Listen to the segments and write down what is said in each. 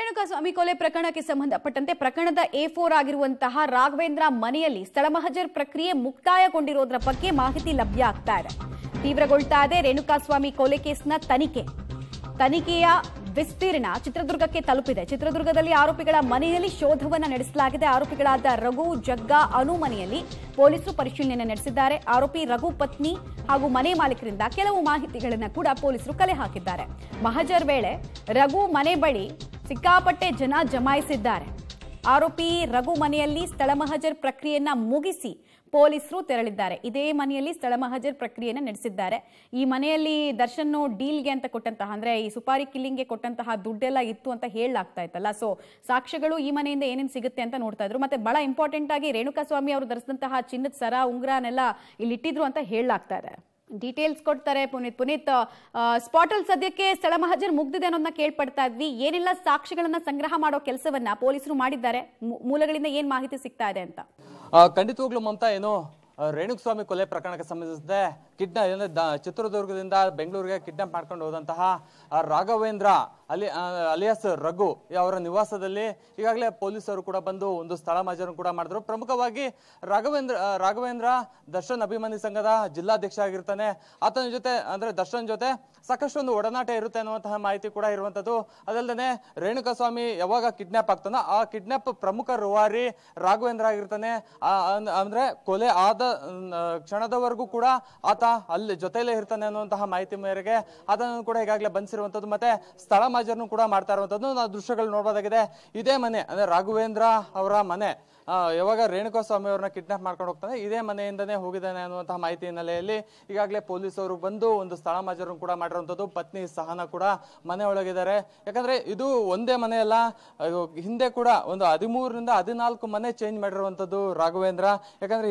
ರೇಣುಕಾಸ್ವಾಮಿ ಕೊಲೆ ಪ್ರಕರಣಕ್ಕೆ ಸಂಬಂಧಪಟ್ಟಂತೆ ಪ್ರಕರಣದ ಎ ಫೋರ್ ಆಗಿರುವಂತಹ ರಾಘವೇಂದ್ರ ಮನೆಯಲ್ಲಿ ಸ್ಥಳ ಮಹಜರ್ ಪ್ರಕ್ರಿಯೆ ಮುಕ್ತಾಯಗೊಂಡಿರೋದ್ರ ಬಗ್ಗೆ ಮಾಹಿತಿ ಲಭ್ಯ ಆಗ್ತಾ ಇದೆ ತೀವ್ರಗೊಳ್ತಾ ಇದೆ ರೇಣುಕಾಸ್ವಾಮಿ ಕೊಲೆ ಕೇಸ್ನ ತನಿಖೆ ತನಿಖೆಯ ವಿಸ್ತೀರ್ಣ ಚಿತ್ರದುರ್ಗಕ್ಕೆ ತಲುಪಿದೆ ಚಿತ್ರದುರ್ಗದಲ್ಲಿ ಆರೋಪಿಗಳ ಮನೆಯಲ್ಲಿ ಶೋಧವನ್ನು ನಡೆಸಲಾಗಿದೆ ಆರೋಪಿಗಳಾದ ರಘು ಜಗ್ಗಾ ಅನು ಮನೆಯಲ್ಲಿ ಪೊಲೀಸರು ಪರಿಶೀಲನೆ ನಡೆಸಿದ್ದಾರೆ ಆರೋಪಿ ರಘು ಪತ್ನಿ ಹಾಗೂ ಮನೆ ಮಾಲೀಕರಿಂದ ಕೆಲವು ಮಾಹಿತಿಗಳನ್ನು ಕೂಡ ಪೊಲೀಸರು ಕಲೆ ಹಾಕಿದ್ದಾರೆ ಮಹಜರ್ ವೇಳೆ ರಘು ಮನೆ ಬಳಿ ಸಿಕ್ಕಾಪಟ್ಟೆ ಜನ ಜಮಾಯಿಸಿದ್ದಾರೆ ಆರೋಪಿ ರಘು ಮನೆಯಲ್ಲಿ ಸ್ಥಳ ಮಹಜರ್ ಪ್ರಕ್ರಿಯೆಯನ್ನ ಮುಗಿಸಿ ಪೊಲೀಸರು ತೆರಳಿದ್ದಾರೆ ಇದೇ ಮನೆಯಲ್ಲಿ ಸ್ಥಳ ಮಹಜರ್ ಪ್ರಕ್ರಿಯೆಯನ್ನು ನಡೆಸಿದ್ದಾರೆ ಈ ಮನೆಯಲ್ಲಿ ದರ್ಶನ್ ಡೀಲ್ಗೆ ಅಂತ ಕೊಟ್ಟಂತಹ ಅಂದ್ರೆ ಈ ಸುಪಾರಿ ಕಿಲ್ಲಿಂಗ್ಗೆ ಕೊಟ್ಟಂತಹ ದುಡ್ಡೆಲ್ಲ ಇತ್ತು ಅಂತ ಹೇಳಲಾಗ್ತಾ ಇತ್ತಲ್ಲ ಸೊ ಸಾಕ್ಷ್ಯಗಳು ಈ ಮನೆಯಿಂದ ಏನೇನು ಸಿಗುತ್ತೆ ಅಂತ ನೋಡ್ತಾ ಇದ್ರು ಮತ್ತೆ ಬಹಳ ಇಂಪಾರ್ಟೆಂಟ್ ಆಗಿ ರೇಣುಕಾಸ್ವಾಮಿ ಅವರು ಧರಿಸಿದಂತಹ ಚಿನ್ನದ ಸರ ಉಂಗ್ರನೆಲ್ಲ ಇಲ್ಲಿ ಇಟ್ಟಿದ್ರು ಅಂತ ಹೇಳಲಾಗ್ತಾ ಇದೆ ಡೀಟೇಲ್ಸ್ ಕೊಡ್ತಾರೆ ಪುನೀತ್ ಪುನೀತ್ ಸ್ಪಾಟಲ್ ಸದ್ಯಕ್ಕೆ ಸ್ಥಳ ಮಹಜರ್ ಮುಗ್ದಿದೆ ಅನ್ನೋದನ್ನ ಕೇಳ್ಪಡ್ತಾ ಇದ್ವಿ ಏನೆಲ್ಲ ಸಾಕ್ಷಿಗಳನ್ನ ಸಂಗ್ರಹ ಮಾಡೋ ಕೆಲಸವನ್ನ ಪೊಲೀಸರು ಮಾಡಿದ್ದಾರೆ ಮೂಲಗಳಿಂದ ಏನ್ ಮಾಹಿತಿ ಸಿಗ್ತಾ ಇದೆ ಅಂತ ಖಂಡಿತವಾಗ್ಲು ಮಮತಾ ರೇಣುಕ್ ಸ್ವಾಮಿ ಕೊಲೆ ಪ್ರಕರಣಕ್ಕೆ ಸಂಬಂಧಿಸಿದೆ ಕಿಡ್ನಾ ಚಿತ್ರದುರ್ಗದಿಂದ ಬೆಂಗಳೂರಿಗೆ ಕಿಡ್ನಾಪ್ ಮಾಡ್ಕೊಂಡು ಹೋದಂತಹ ರಾಘವೇಂದ್ರ ಅಲಿ ಅಲಿಯಾಸ್ ರಘು ಅವರ ನಿವಾಸದಲ್ಲಿ ಈಗಾಗಲೇ ಪೊಲೀಸರು ಕೂಡ ಬಂದು ಒಂದು ಸ್ಥಳ ಮಾಜರನ್ನು ಕೂಡ ಮಾಡಿದ್ರು ಪ್ರಮುಖವಾಗಿ ರಾಘವೇಂದ್ರ ರಾಘವೇಂದ್ರ ದರ್ಶನ್ ಅಭಿಮಾನಿ ಸಂಘದ ಜಿಲ್ಲಾಧ್ಯಕ್ಷ ಆಗಿರ್ತಾನೆ ಆತನ ಜೊತೆ ಅಂದ್ರೆ ದರ್ಶನ್ ಜೊತೆ ಸಾಕಷ್ಟು ಒಂದು ಒಡನಾಟ ಇರುತ್ತೆ ಅನ್ನುವಂತಹ ಮಾಹಿತಿ ಕೂಡ ಇರುವಂತದ್ದು ಅದಲ್ಲದೆ ರೇಣುಕಾಸ್ವಾಮಿ ಯಾವಾಗ ಕಿಡ್ನಾಪ್ ಆಗ್ತಾನೋ ಆ ಕಿಡ್ನಾಪ್ ಪ್ರಮುಖ ರುವಾರಿ ರಾಘವೇಂದ್ರ ಆಗಿರ್ತಾನೆ ಅಂದ್ರೆ ಕೊಲೆ ಆದ ಕ್ಷಣದವರೆಗೂ ಕೂಡ ಆತ ಅಲ್ಲಿ ಜೊತೆಯಲ್ಲೇ ಇರ್ತಾನೆ ಅನ್ನುವಂತಹ ಮಾಹಿತಿ ಮೇರೆಗೆ ಅದನ್ನು ಕೂಡ ಈಗಾಗಲೇ ಬಂಧಿಸಿರುವಂಥದ್ದು ಮತ್ತೆ ಸ್ಥಳ ಮಾಜರನ್ನು ಕೂಡ ಮಾಡ್ತಾ ಇರುವಂಥದ್ದು ನಾವು ದೃಶ್ಯಗಳು ನೋಡಬಹುದಾಗಿದೆ ಇದೇ ಮನೆ ಅಂದ್ರೆ ರಾಘವೇಂದ್ರ ಅವರ ಮನೆ ಯಾವಾಗ ರೇಣುಕಾಸ್ವಾಮಿ ಅವರನ್ನ ಕಿಡ್ನಾಪ್ ಮಾಡ್ಕೊಂಡು ಹೋಗ್ತಾನೆ ಇದೇ ಮನೆಯಿಂದನೇ ಹೋಗಿದ್ದಾನೆ ಅನ್ನುವಂತಹ ಮಾಹಿತಿ ಹಿನ್ನೆಲೆಯಲ್ಲಿ ಈಗಾಗಲೇ ಪೊಲೀಸರು ಬಂದು ಒಂದು ಸ್ಥಳ ಮಾಜರನ್ನು ಕೂಡ ಮಾಡಿರುವಂಥದ್ದು ಪತ್ನಿ ಸಹನ ಕೂಡ ಮನೆ ಒಳಗಿದ್ದಾರೆ ಯಾಕಂದ್ರೆ ಇದು ಒಂದೇ ಮನೆಯಲ್ಲ ಹಿಂದೆ ಕೂಡ ಒಂದು ಹದಿಮೂರರಿಂದ ಹದಿನಾಲ್ಕು ಮನೆ ಚೇಂಜ್ ಮಾಡಿರುವಂಥದ್ದು ರಾಘವೇಂದ್ರ ಯಾಕಂದ್ರೆ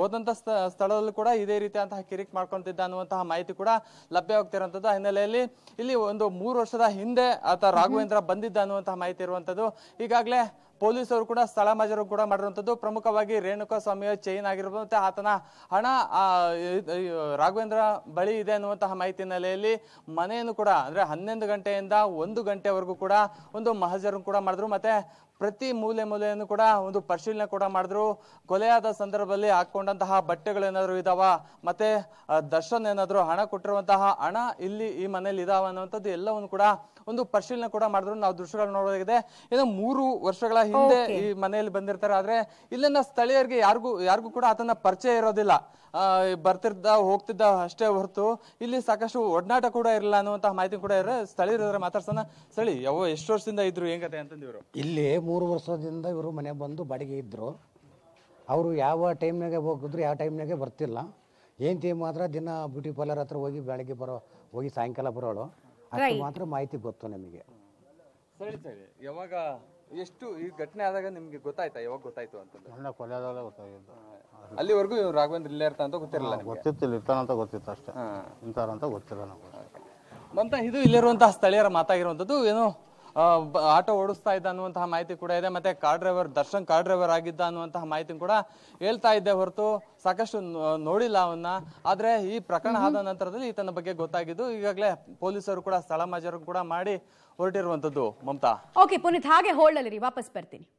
ಹೋದಂಥ ಸ್ಥಳದಲ್ಲೂ ಕೂಡ ಇದೇ ರೀತಿಯಾದಂತಹ ಕಿರಿ ಕ್ಲಿಕ್ ಮಾಡ್ಕೊಂತಿದ್ದ ಅನ್ನುವಂತಹ ಮಾಹಿತಿ ಕೂಡ ಲಭ್ಯವಾಗ್ತಿರುವಂತದ್ದು ಹಿನ್ನೆಲೆಯಲ್ಲಿ ಇಲ್ಲಿ ಒಂದು ಮೂರು ವರ್ಷದ ಹಿಂದೆ ಆತ ರಾಘವೇಂದ್ರ ಬಂದಿದ್ದ ಅನ್ನುವಂತಹ ಮಾಹಿತಿ ಇರುವಂತದ್ದು ಈಗಾಗಲೇ ಪೊಲೀಸರು ಕೂಡ ಸ್ಥಳ ಮಾಜರು ಕೂಡ ಮಾಡಿರುವಂತದ್ದು ಪ್ರಮುಖವಾಗಿ ರೇಣುಕಾ ಸ್ವಾಮಿಯ ಚೈನ್ ಆಗಿರ್ಬೋದು ಮತ್ತೆ ಆತನ ಹಣ ರಾಘವೇಂದ್ರ ಬಳಿ ಇದೆ ಅನ್ನುವಂತಹ ಮಾಹಿತಿ ಹಿನ್ನೆಲೆಯಲ್ಲಿ ಮನೆಯನ್ನು ಕೂಡ ಅಂದ್ರೆ ಹನ್ನೊಂದು ಗಂಟೆಯಿಂದ ಒಂದು ಗಂಟೆವರೆಗೂ ಕೂಡ ಒಂದು ಮಹಜರ್ ಕೂಡ ಮಾಡಿದ್ರು ಮತ್ತೆ ಪ್ರತಿ ಮೂಲೆ ಮೂಲೆಯನ್ನು ಕೂಡ ಒಂದು ಪರಿಶೀಲನೆ ಕೂಡ ಮಾಡಿದ್ರು ಕೊಲೆಯಾದ ಸಂದರ್ಭದಲ್ಲಿ ಹಾಕೊಂಡಂತಹ ಬಟ್ಟೆಗಳೇನಾದ್ರು ಇದಾವ ಮತ್ತೆ ದರ್ಶನ್ ಏನಾದ್ರು ಹಣ ಕೊಟ್ಟಿರುವಂತಹ ಹಣ ಇಲ್ಲಿ ಈ ಮನೆಯಲ್ಲಿ ಇದಾವ ಅನ್ನುವಂಥದ್ದು ಎಲ್ಲವನ್ನು ಕೂಡ ಒಂದು ಪರಿಶೀಲನೆ ಕೂಡ ಮಾಡಿದ್ರು ನಾವು ದೃಶ್ಯಗಳನ್ನ ನೋಡೋದಾಗಿದೆ ಇನ್ನು ಮೂರು ವರ್ಷಗಳ ಹಿಂದೆ ಈ ಮನೆಯಲ್ಲಿ ಬಂದಿರ್ತಾರೆ ಆದ್ರೆ ಇಲ್ಲಿನ ಸ್ಥಳೀಯರಿಗೆ ಯಾರಿಗೂ ಯಾರಿಗೂ ಕೂಡ ಆತನ ಪರಿಚಯ ಇರೋದಿಲ್ಲ ಬರ್ತಿದ್ದ ಹೋಗ್ತಿದ್ದ ಅಷ್ಟೇ ಹೊರತು ಇಲ್ಲಿ ಸಾಕಷ್ಟು ಒಡನಾಟ ಕೂಡ ಇರಲಿಲ್ಲ ಅನ್ನುವಂತಹ ಮಾಹಿತಿ ಕೂಡ ಇರೋ ಸ್ಥಳೀಯರ ಮಾತಾಡ್ಸೋಣ ಸ್ಥಳಿ ಯಾವ ಎಷ್ಟು ವರ್ಷದಿಂದ ಇದ್ರು ಹೆಂಗತೆ ಅಂತಂದು ಇವರು ಇಲ್ಲಿ ಮೂರು ವರ್ಷದಿಂದ ಇವರು ಮನೆ ಬಂದು ಬಾಡಿಗೆ ಇದ್ರು ಅವರು ಯಾವ ಟೈಮ್ನಾಗೆ ಹೋಗಿದ್ರು ಯಾವ ಟೈಮ್ನಾಗೆ ಬರ್ತಿಲ್ಲ ಏನ್ ಟೈಮ್ ಮಾತ್ರ ದಿನ ಬ್ಯೂಟಿ ಪಾರ್ಲರ್ ಹತ್ರ ಹೋಗಿ ಬೆಳಗ್ಗೆ ಬರೋ ಹೋಗಿ ಸಾಯಂಕಾಲ ಬರೋಳು ಮಾತ್ರ ಮಾಹಿತಿ ಗೊತ್ತು ನಿಮಗೆ ಸರಿ ಸರಿ ಯಾವಾಗ ಎಷ್ಟು ಈ ಘಟನೆ ಆದಾಗ ನಿಮ್ಗೆ ಗೊತ್ತಾಯ್ತಾ ಯಾವಾಗ ಗೊತ್ತಾಯ್ತು ಅಂತ ಕೊಲೆ ಗೊತ್ತಾಗಿದ್ದು ಅಲ್ಲಿವರೆಗೂ ರಾಘವೇಂದ್ರ ಇಲ್ಲೇ ಇರ್ತಾ ಅಂತ ಗೊತ್ತಿರಲಿಲ್ಲ ಗೊತ್ತಿತ್ತಿಲ್ಲ ಗೊತ್ತಿತ್ತು ಇರ್ತಾನಂತ ಗೊತ್ತಿತ್ತು ಅಷ್ಟೇ ಇಂತಾರಂತ ಗೊತ್ತಿಲ್ಲ ನಮ್ಗೆ ಇದು ಇಲ್ಲಿರುವಂತಹ ಸ್ಥಳೀಯರ ಮಾತಾಗಿರುವಂಥದ್ದು ಏನು ಆಟೋ ಓಡಿಸ್ತಾ ಇದ್ದ ಅನ್ನುವಂತಹ ಮಾಹಿತಿ ಕೂಡ ಇದೆ ಮತ್ತೆ car driver Darshan car driver ಆಗಿದ್ದ ಅನ್ನುವಂತಹ ಮಾಹಿತಿ ಕೂಡ ಹೇಳ್ತಾ ಇದ್ದೆ ಹೊರತು ಸಾಕಷ್ಟು ನೋಡಿಲ್ಲ ಅವನ್ನ ಆದ್ರೆ ಈ ಪ್ರಕರಣ ಆದ ನಂತರದಲ್ಲಿ ಈತನ ಬಗ್ಗೆ ಗೊತ್ತಾಗಿದ್ದು ಈಗಾಗಲೇ ಪೊಲೀಸರು ಕೂಡ ಸ್ಥಳ ಮಾಜರು ಕೂಡ ಮಾಡಿ ಹೊರಟಿರುವಂತದ್ದು ಮಮತಾ ಓಕೆ ಪುನೀತ್ ಹಾಗೆ ಹೋಲ್ಡಲ್ಲಿ ವಾಪಸ್ ಬರ್ತೀನಿ